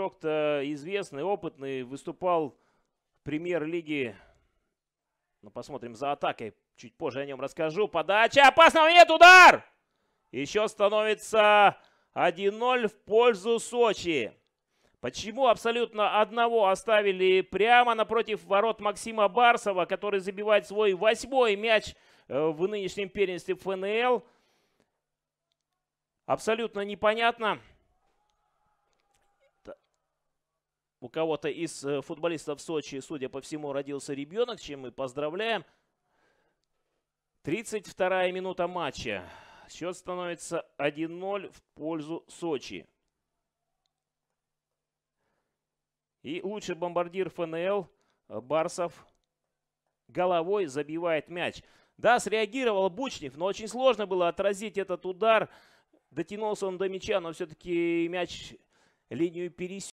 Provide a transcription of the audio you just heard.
игрок-то известный, опытный, выступал в премьер-лиге. Ну, посмотрим за атакой. Чуть позже о нем расскажу. Подача. Опасного нет. Удар! Еще становится 1-0 в пользу Сочи. Почему абсолютно одного оставили прямо напротив ворот Максима Барсова, который забивает свой восьмой мяч э, в нынешнем первенстве ФНЛ? Абсолютно непонятно. у кого-то из э, футболистов Сочи, судя по всему, родился ребенок, чем мы поздравляем. 32-я минута матча. Счет становится 1-0 в пользу Сочи. И лучший бомбардир ФНЛ Барсов головой забивает мяч. Да, среагировал Бучнев, но очень сложно было отразить этот удар. Дотянулся он до мяча, но все-таки мяч линию пересек.